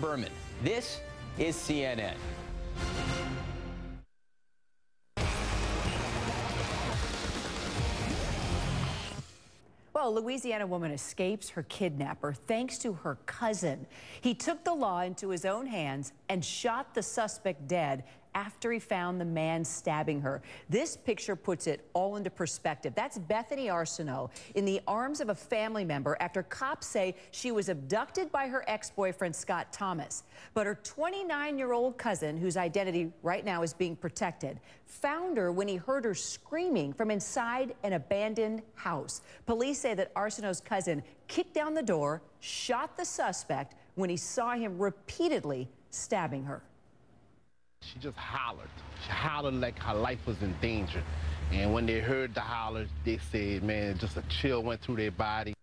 Berman. This is CNN. Well, a Louisiana woman escapes her kidnapper thanks to her cousin. He took the law into his own hands and shot the suspect dead after he found the man stabbing her. This picture puts it all into perspective. That's Bethany Arsenault in the arms of a family member after cops say she was abducted by her ex-boyfriend Scott Thomas. But her 29-year-old cousin, whose identity right now is being protected, found her when he heard her screaming from inside an abandoned house. Police say that Arsenault's cousin kicked down the door, shot the suspect when he saw him repeatedly stabbing her. She just hollered. She hollered like her life was in danger. And when they heard the hollers, they said, man, just a chill went through their body.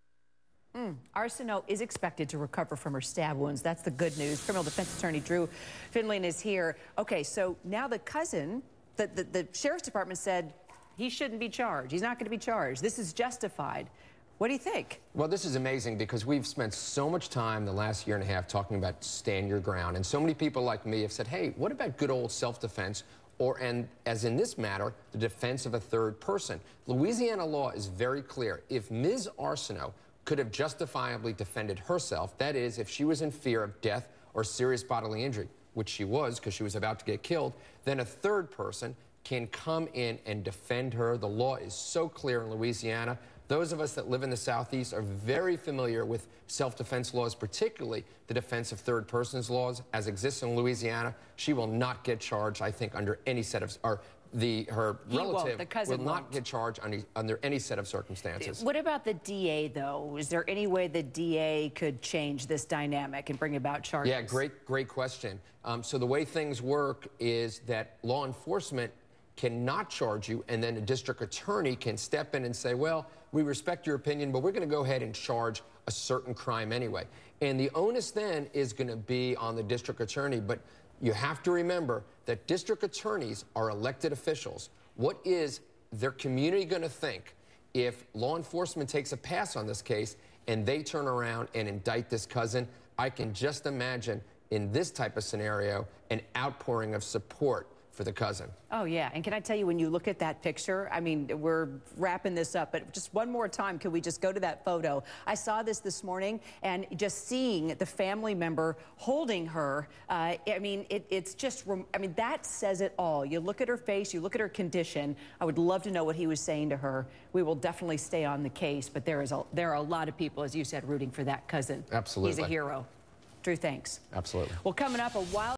Mm. Arsenault is expected to recover from her stab wounds. That's the good news. Criminal defense attorney Drew Finlan is here. Okay, so now the cousin, the, the, the sheriff's department said he shouldn't be charged. He's not going to be charged. This is justified. What do you think? Well, this is amazing because we've spent so much time the last year and a half talking about stand your ground. And so many people like me have said, hey, what about good old self-defense? Or, and as in this matter, the defense of a third person. Louisiana law is very clear. If Ms. Arsenault could have justifiably defended herself, that is, if she was in fear of death or serious bodily injury, which she was because she was about to get killed, then a third person can come in and defend her. The law is so clear in Louisiana. Those of us that live in the Southeast are very familiar with self-defense laws, particularly the defense of third persons laws as exists in Louisiana. She will not get charged, I think, under any set of, or the, her he relative will not won't. get charged under, under any set of circumstances. What about the DA though? Is there any way the DA could change this dynamic and bring about charges? Yeah, great, great question. Um, so the way things work is that law enforcement cannot charge you, and then a district attorney can step in and say, well, we respect your opinion, but we're going to go ahead and charge a certain crime anyway. And the onus then is going to be on the district attorney. But you have to remember that district attorneys are elected officials. What is their community going to think if law enforcement takes a pass on this case and they turn around and indict this cousin? I can just imagine in this type of scenario an outpouring of support for the cousin. Oh, yeah. And can I tell you, when you look at that picture, I mean, we're wrapping this up, but just one more time, could we just go to that photo? I saw this this morning, and just seeing the family member holding her, uh, I mean, it, it's just, I mean, that says it all. You look at her face, you look at her condition. I would love to know what he was saying to her. We will definitely stay on the case, but there is a, there are a lot of people, as you said, rooting for that cousin. Absolutely. He's a hero. Drew, thanks. Absolutely. Well, coming up, a wild.